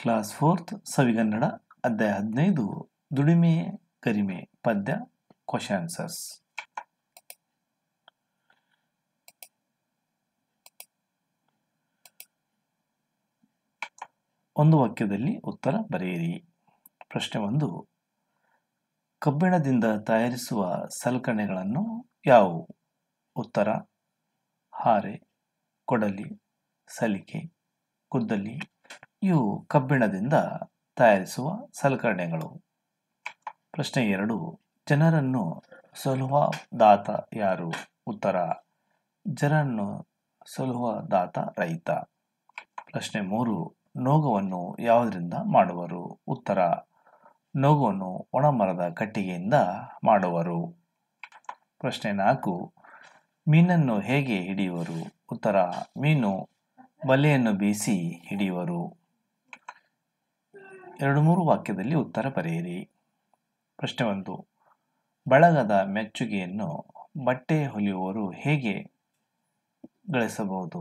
class fourth ಸವಿಗನ್ನಡ ಅಧ್ಯಾಯ ಹದಿನೈದು ದುಡಿಮೆ ಕರಿಮೆ ಪದ್ಯ ಕ್ವಶನ್ಸಸ್ ಒಂದು ವಾಕ್ಯದಲ್ಲಿ ಉತ್ತರ ಬರೆಯಿರಿ ಪ್ರಶ್ನೆ ಒಂದು ಕಬ್ಬಿಣದಿಂದ ತಯಾರಿಸುವ ಸಲಕರಣೆಗಳನ್ನು ಯಾವುವು ಉತ್ತರ ಹಾರೆ ಕೊಡಲಿ ಸಲಿಕೆ ಕುದ್ದಲಿ ಇವು ಕಬ್ಬಿಣದಿಂದ ತಯಾರಿಸುವ ಸಲಕರಣೆಗಳು ಪ್ರಶ್ನೆ ಎರಡು ಜನರನ್ನು ಸಲುವ ದಾತ ಯಾರು ಉತ್ತರ ಜನರನ್ನು ಸಲುವ ದಾತ ರೈತ ಪ್ರಶ್ನೆ ಮೂರು ನೋಗವನ್ನು ಯಾವುದರಿಂದ ಮಾಡುವರು ಉತ್ತರ ನೋಗವನ್ನು ಒಣಮರದ ಕಟ್ಟಿಗೆಯಿಂದ ಮಾಡುವರು ಪ್ರಶ್ನೆ ನಾಲ್ಕು ಮೀನನ್ನು ಹೇಗೆ ಹಿಡಿಯುವರು ಉತ್ತರ ಮೀನು ಬಲೆಯನ್ನು ಬೀಸಿ ಹಿಡಿಯುವರು ಎರಡು ಮೂರು ವಾಕ್ಯದಲ್ಲಿ ಉತ್ತರ ಬರೆಯಿರಿ ಪ್ರಶ್ನೆ ಒಂದು ಬಳಗದ ಮೆಚ್ಚುಗೆಯನ್ನು ಬಟ್ಟೆ ಹೊಲಿಯುವವರು ಹೇಗೆ ಗಳಿಸಬಹುದು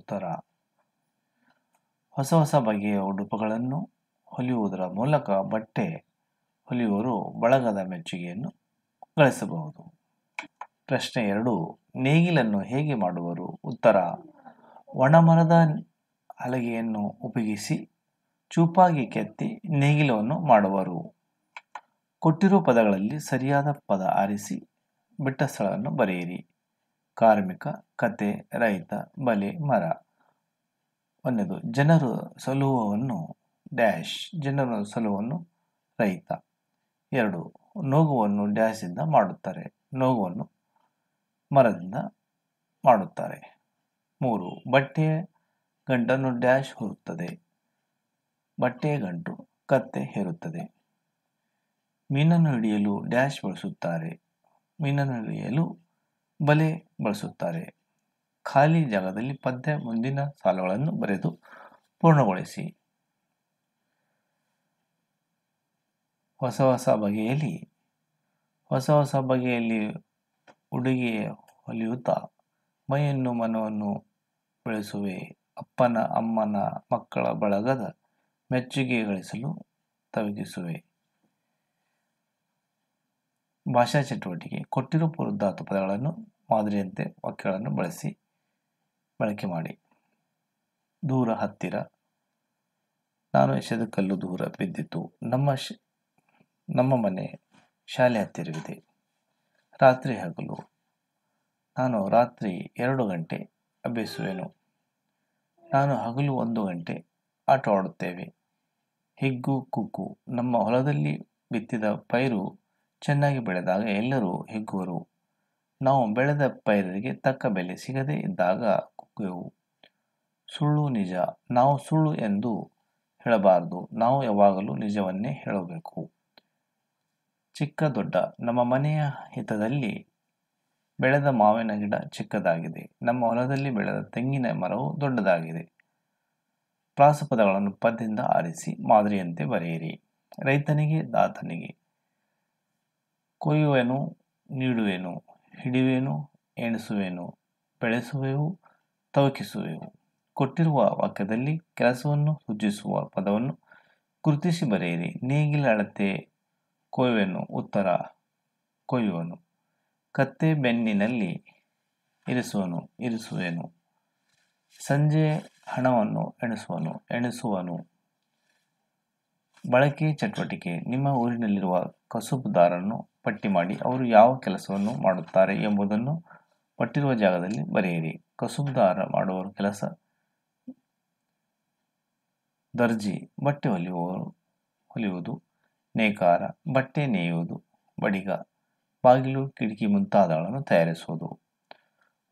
ಉತ್ತರ ಹೊಸ ಹೊಸ ಬಗೆಯ ಉಡುಪುಗಳನ್ನು ಹೊಲಿಯುವುದರ ಮೂಲಕ ಬಟ್ಟೆ ಹೊಲಿಯುವರು ಬಳಗದ ಮೆಚ್ಚುಗೆಯನ್ನು ಗಳಿಸಬಹುದು ಪ್ರಶ್ನೆ ಎರಡು ನೇಗಿಲನ್ನು ಹೇಗೆ ಮಾಡುವರು ಉತ್ತರ ಒಣಮರದ ಹಲಗೆಯನ್ನು ಉಪಯೋಗಿಸಿ ಚೂಪಾಗಿ ಕೆತ್ತಿ ನೇಗಿಲವನ್ನು ಮಾಡುವರು ಕೊಟ್ಟಿರುವ ಪದಗಳಲ್ಲಿ ಸರಿಯಾದ ಪದ ಆರಿಸಿ ಬಿಟ್ಟ ಸ್ಥಳವನ್ನು ಬರೆಯಿರಿ ಕಾರ್ಮಿಕ ಕತೆ ರೈತ ಬಲೆ ಮರ ಒಂದನೇದು ಜನರು ಸಲುವವನ್ನು ಡ್ಯಾಶ್ ಜನರ ಸಲುವನ್ನು ರೈತ ಎರಡು ನೋಗುವನ್ನು ಡ್ಯಾಶಿಂದ ಮಾಡುತ್ತಾರೆ ನೋಗುವನ್ನು ಮರದಿಂದ ಮಾಡುತ್ತಾರೆ ಮೂರು ಬಟ್ಟೆಯ ಗಂಟನ್ನು ಡ್ಯಾಶ್ ಹೊರುತ್ತದೆ ಬಟ್ಟೆಯ ಗಂಟು ಕತ್ತೆ ಹೇರುತ್ತದೆ ಮೀನನ್ನು ಹಿಡಿಯಲು ಡ್ಯಾಶ್ ಬಳಸುತ್ತಾರೆ ಮೀನನ್ನು ಹಿಡಿಯಲು ಬಲೆ ಬಳಸುತ್ತಾರೆ ಖಾಲಿ ಜಾಗದಲ್ಲಿ ಪದ್ಯ ಮುಂದಿನ ಸಾಲುಗಳನ್ನು ಬರೆದು ಪೂರ್ಣಗೊಳಿಸಿ ಹೊಸ ಹೊಸ ಬಗೆಯಲ್ಲಿ ಹೊಸ ಹೊಸ ಬಗೆಯಲ್ಲಿ ಉಡುಗೆ ಹೊಲಿಯುತ್ತಾ ಮೈಯನ್ನು ಮನವನ್ನು ಬೆಳೆಸುವೆ ಅಪ್ಪನ ಅಮ್ಮನ ಮಕ್ಕಳ ಬಳಗದ ಮೆಚ್ಚುಗೆ ಗಳಿಸಲು ತವಿದಿಸುವೆ ಭಾಷಾ ಚಟುವಟಿಕೆ ಕೊಟ್ಟಿರುವ ಪುರುದ್ಧಾತು ಪದಗಳನ್ನು ಮಾದರಿಯಂತೆ ವಾಕ್ಯಗಳನ್ನು ಬಳಸಿ ಬಳಕೆ ಮಾಡಿ ದೂರ ಹತ್ತಿರ ನಾನು ಎಸೆದ ಕಲ್ಲು ದೂರ ಬಿದ್ದಿತು ನಮ್ಮ ಶ ನಮ್ಮ ಮನೆ ಶಾಲೆ ಹತ್ತಿರವಿದೆ ರಾತ್ರಿ ಹಗಲು ನಾನು ರಾತ್ರಿ ಎರಡು ಗಂಟೆ ಅಭ್ಯಸುವೆನು ನಾನು ಹಗಲು ಒಂದು ಗಂಟೆ ಆಡುತ್ತೇವೆ ಹಿಗ್ಗು ಕುಗ್ಗು ನಮ್ಮ ಹೊಲದಲ್ಲಿ ಬಿತ್ತಿದ ಪೈರು ಚೆನ್ನಾಗಿ ಬೆಳೆದಾಗ ಎಲ್ಲರೂ ಹಿಗ್ಗುವರು ನಾವು ಬೆಳೆದ ಪೈರಿಗೆ ತಕ್ಕ ಬೆಲೆ ಸಿಗದೇ ಇದ್ದಾಗ ಕುಗ್ಗುವೆವು ಸುಳ್ಳು ನಿಜ ನಾವು ಸುಳ್ಳು ಎಂದು ಹೇಳಬಾರದು ನಾವು ಯಾವಾಗಲೂ ನಿಜವನ್ನೇ ಹೇಳಬೇಕು ಚಿಕ್ಕ ದೊಡ್ಡ ನಮ್ಮ ಮನೆಯ ಹಿತದಲ್ಲಿ ಬೆಳೆದ ಮಾವಿನ ಗಿಡ ಚಿಕ್ಕದಾಗಿದೆ ನಮ್ಮ ಹೊಲದಲ್ಲಿ ಬೆಳೆದ ತೆಂಗಿನ ಮರವು ದೊಡ್ಡದಾಗಿದೆ ಪ್ರಾಸಪದಗಳನ್ನು ಪದದಿಂದ ಆರಿಸಿ ಮಾದರಿಯಂತೆ ಬರೆಯಿರಿ ರೈತನಿಗೆ ದಾತನಿಗೆ ಕೊಯ್ಯುವೆನು ನೀಡುವೆನು ಹಿಡಿಯುವೆನು ಎಣಿಸುವೆನು ಬೆಳೆಸುವೆವು ತವಕಿಸುವೆವು ಕೊಟ್ಟಿರುವ ವಾಕ್ಯದಲ್ಲಿ ಕೆಲಸವನ್ನು ಸೂಚಿಸುವ ಪದವನ್ನು ಗುರುತಿಸಿ ಬರೆಯಿರಿ ನೇಗಿಲ ಅಳತೆ ಕೊಯ್ಯುವೆನು ಉತ್ತರ ಕೊಯ್ಯುವನು ಕತ್ತೆ ಬೆನ್ನಿನಲ್ಲಿ ಇರಿಸುವನು ಇರಿಸುವೆನು ಸಂಜೆ ಹಣವನ್ನು ಎಣಿಸುವನು ಎಣಿಸುವನು ಬಳಕೆ ಚಟುವಟಿಕೆ ನಿಮ್ಮ ಊರಿನಲ್ಲಿರುವ ಕಸುಬುದಾರನ್ನು ಪಟ್ಟಿ ಮಾಡಿ ಅವರು ಯಾವ ಕೆಲಸವನ್ನು ಮಾಡುತ್ತಾರೆ ಎಂಬುದನ್ನು ಪಟ್ಟಿರುವ ಜಾಗದಲ್ಲಿ ಬರೆಯಿರಿ ಕಸುಬುದಾರ ಮಾಡುವ ಕೆಲಸ ದರ್ಜಿ ಬಟ್ಟೆ ಹೊಲಿಯುವವರು ಹೊಲಿಯುವುದು ನೇಕಾರ ಬಟ್ಟೆ ನೇಯುವುದು ಬಡಿಗ ಬಾಗಿಲು ಕಿಟಕಿ ಮುಂತಾದಗಳನ್ನು ತಯಾರಿಸುವುದು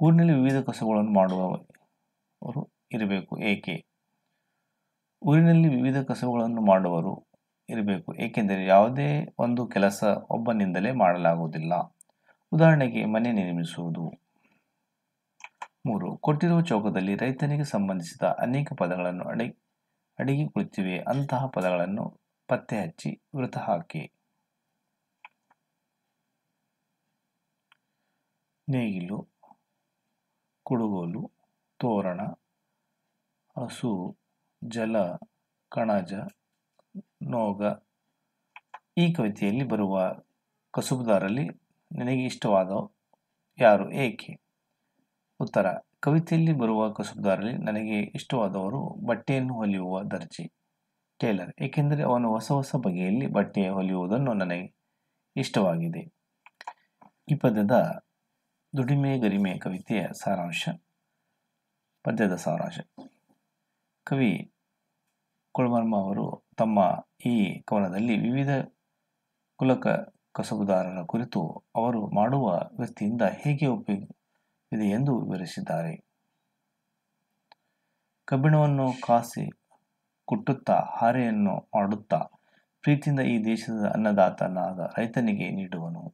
ಊರಿನಲ್ಲಿ ವಿವಿಧ ಕಸುಗಳನ್ನು ಮಾಡುವವರು ಇರಬೇಕು ಏಕೆ ಊರಿನಲ್ಲಿ ವಿವಿಧ ಕಸುಬುಗಳನ್ನು ಮಾಡುವರು ಇರಬೇಕು ಏಕೆಂದರೆ ಯಾವುದೇ ಒಂದು ಕೆಲಸ ಒಬ್ಬನಿಂದಲೇ ಮಾಡಲಾಗುವುದಿಲ್ಲ ಉದಾಹರಣೆಗೆ ಮನೆ ನಿರ್ಮಿಸುವುದು ಮೂರು ಕೊಟ್ಟಿರುವ ಚೌಕದಲ್ಲಿ ರೈತನಿಗೆ ಸಂಬಂಧಿಸಿದ ಅನೇಕ ಪದಗಳನ್ನು ಅಡಿ ಅಡಿಗೆ ಕುಳಿತಿವೆ ಅಂತಹ ಪದಗಳನ್ನು ಪತ್ತೆ ಹಚ್ಚಿ ವೃತ ಹಾಕಿ ನೇಗಿಲು ಕುಡುಗೋಲು ತೋರಣ ಹಸು ಜಲ ಕಣಜ ನೋಗ ಈ ಕವಿತೆಯಲ್ಲಿ ಬರುವ ಕಸುಬುದಾರಲ್ಲಿ ನನಗೆ ಇಷ್ಟವಾದ ಯಾರು ಏಕೆ ಉತ್ತರ ಕವಿತೆಯಲ್ಲಿ ಬರುವ ಕಸುಬುದಾರಲ್ಲಿ ನನಗೆ ಇಷ್ಟವಾದವರು ಬಟ್ಟೆಯನ್ನು ಹೊಲಿಯುವ ದರ್ಜೆ ಟೇಲರ್ ಏಕೆಂದರೆ ಅವನು ಹೊಸ ಹೊಸ ಬಗೆಯಲ್ಲಿ ಬಟ್ಟೆ ಹೊಲಿಯುವುದನ್ನು ನನಗೆ ಇಷ್ಟವಾಗಿದೆ ಈ ಪದ್ಯದ ದುಡಿಮೆ ಗರಿಮೆ ಕವಿತೆಯ ಸಾರಾಂಶ ಪದ್ಯದ ಸಾರಾಂಶ ಕವಿ ಕುಳವರ್ಮ ಅವರು ತಮ್ಮ ಈ ಕವನದಲ್ಲಿ ವಿವಿಧ ಕುಲಕ ಕಸಬುದಾರರ ಕುರಿತು ಅವರು ಮಾಡುವ ವ್ಯಕ್ತಿಯಿಂದ ಹೇಗೆ ಒಪ್ಪಿದೆ ಎಂದು ವಿವರಿಸಿದ್ದಾರೆ ಕಬ್ಬಿಣವನ್ನು ಕಾಸಿ ಕುಟ್ಟುತ್ತಾ ಹಾರೆಯನ್ನು ಮಾಡುತ್ತಾ ಪ್ರೀತಿಯಿಂದ ಈ ದೇಶದ ಅನ್ನದಾತನಾದ ರೈತನಿಗೆ ನೀಡುವನು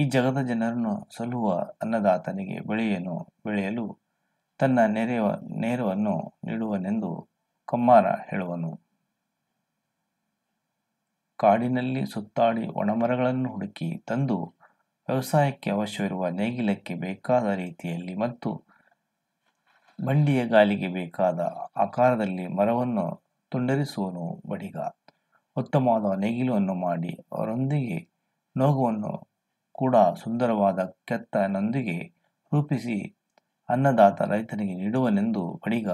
ಈ ಜಗದ ಜನರನ್ನು ಸಲ್ಲುವ ಅನ್ನದಾತನಿಗೆ ಬೆಳೆಯನ್ನು ಬೆಳೆಯಲು ತನ್ನ ನೆರೆಯ ನೇರವನ್ನು ನೀಡುವನೆಂದು ಕಮ್ಮಾರ ಹೇಳುವನು ಕಾಡಿನಲ್ಲಿ ಸುತ್ತಾಡಿ ಒಣಮರಗಳನ್ನು ಹುಡುಕಿ ತಂದು ವ್ಯವಸಾಯಕ್ಕೆ ಅವಶ್ಯವಿರುವ ನೇಗಿಲಕ್ಕೆ ಬೇಕಾದ ರೀತಿಯಲ್ಲಿ ಮತ್ತು ಬಂಡಿಯ ಗಾಲಿಗೆ ಬೇಕಾದ ಆಕಾರದಲ್ಲಿ ಮರವನ್ನು ತುಂಡರಿಸುವನು ಬಡಿಗ ಉತ್ತಮವಾದ ನೇಗಿಲನ್ನು ಮಾಡಿ ಅವರೊಂದಿಗೆ ನೋಗುವನ್ನು ಕೂಡ ಸುಂದರವಾದ ಕೆತ್ತನೊಂದಿಗೆ ರೂಪಿಸಿ ಅನ್ನದಾತ ರೈತನಿಗೆ ನೀಡುವನೆಂದು ಬಡಿಗ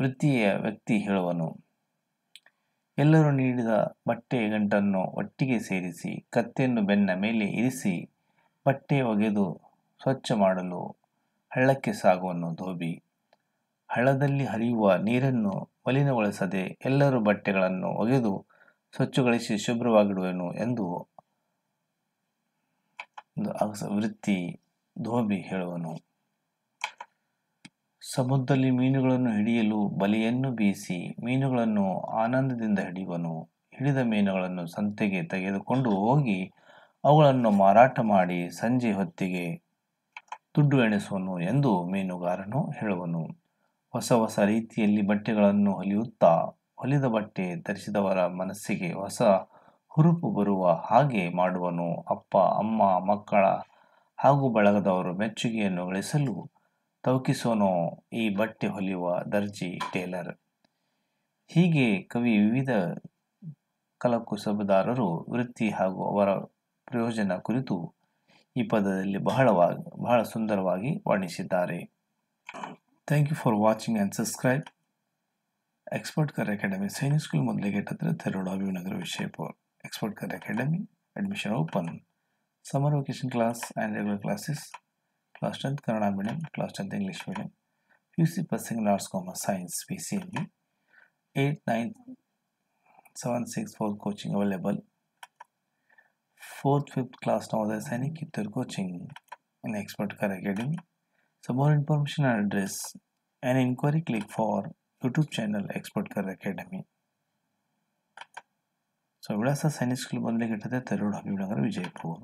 ವೃತ್ತಿಯ ವ್ಯಕ್ತಿ ಹೇಳುವನು ಎಲ್ಲರೂ ನೀಡಿದ ಬಟ್ಟೆ ಗಂಟನ್ನು ಒಟ್ಟಿಗೆ ಸೇರಿಸಿ ಕತ್ತೆಯನ್ನು ಬೆನ್ನ ಮೇಲೆ ಇರಿಸಿ ಬಟ್ಟೆ ಒಗೆದು ಸ್ವಚ್ಛ ಮಾಡಲು ಹಳ್ಳಕ್ಕೆ ಸಾಗುವನು ಧೋಬಿ ಹಳ್ಳದಲ್ಲಿ ಹರಿಯುವ ನೀರನ್ನು ಮಲಿನಗೊಳಿಸದೆ ಎಲ್ಲರೂ ಬಟ್ಟೆಗಳನ್ನು ಒಗೆದು ಸ್ವಚ್ಛಗೊಳಿಸಿ ಶುಭ್ರವಾಗಿಡುವೆನು ಎಂದು ವೃತ್ತಿ ಧೋಬಿ ಹೇಳುವನು ಸಮುದ್ರದಲ್ಲಿ ಮೀನುಗಳನ್ನು ಹಿಡಿಯಲು ಬಲೆಯನ್ನು ಬೀಸಿ ಮೀನುಗಳನ್ನು ಆನಂದದಿಂದ ಹಿಡಿಯುವನು ಹಿಡಿದ ಮೀನುಗಳನ್ನು ಸಂತೆಗೆ ತೆಗೆದುಕೊಂಡು ಹೋಗಿ ಅವುಗಳನ್ನು ಮಾರಾಟ ಮಾಡಿ ಸಂಜೆ ಹೊತ್ತಿಗೆ ದುಡ್ಡು ಎಣಿಸುವನು ಎಂದು ಮೀನುಗಾರನು ಹೇಳುವನು ಹೊಸ ಹೊಸ ರೀತಿಯಲ್ಲಿ ಬಟ್ಟೆಗಳನ್ನು ಹೊಲಿಯುತ್ತಾ ಹೊಲಿದ ಬಟ್ಟೆ ಧರಿಸಿದವರ ಮನಸ್ಸಿಗೆ ಹೊಸ ಹುರುಪು ಬರುವ ಹಾಗೆ ಮಾಡುವನು ಅಪ್ಪ ಅಮ್ಮ ಮಕ್ಕಳ ಹಾಗೂ ಬಳಗದವರು ಮೆಚ್ಚುಗೆಯನ್ನು ಗಳಿಸಲು ತೌಕಿಸೋನೋ ಈ ಬಟ್ಟೆ ಹೊಲಿಯುವ ದರ್ಜಿ ಟೇಲರ್ ಹೀಗೆ ಕವಿ ವಿವಿಧ ಕಲಕುಸಬದಾರರು ವೃತ್ತಿ ಹಾಗೂ ಅವರ ಪ್ರಯೋಜನ ಕುರಿತು ಈ ಪದದಲ್ಲಿ ಬಹಳವಾಗಿ ಬಹಳ ಸುಂದರವಾಗಿ ವರ್ಣಿಸಿದ್ದಾರೆ thank you for watching and subscribe expert ಕರ್ ಅಕಾಡೆಮಿ ಸೈನಿಕ್ ಸ್ಕೂಲ್ ಮೊದಲಿಗೆ ಹತ್ತಿರ ತೆರಳು ಅಭಿನಗರ ವಿಷಯಪುರ್ ಎಕ್ಸ್ಪರ್ಟ್ ಕರ್ academy admission open summer vacation class and regular classes class tenth Kannada medium class tenth English medium U C pursuing arts commerce science P C M B eight nine seven six fourth coaching available fourth fifth class Navodaya Sainik Kittur coaching in expert कर academy so more information and address and inquiry click for YouTube channel expert कर academy so विड़ा सा Sainik school बंद कटदे तरूड़ हबीबनगर विजयपुर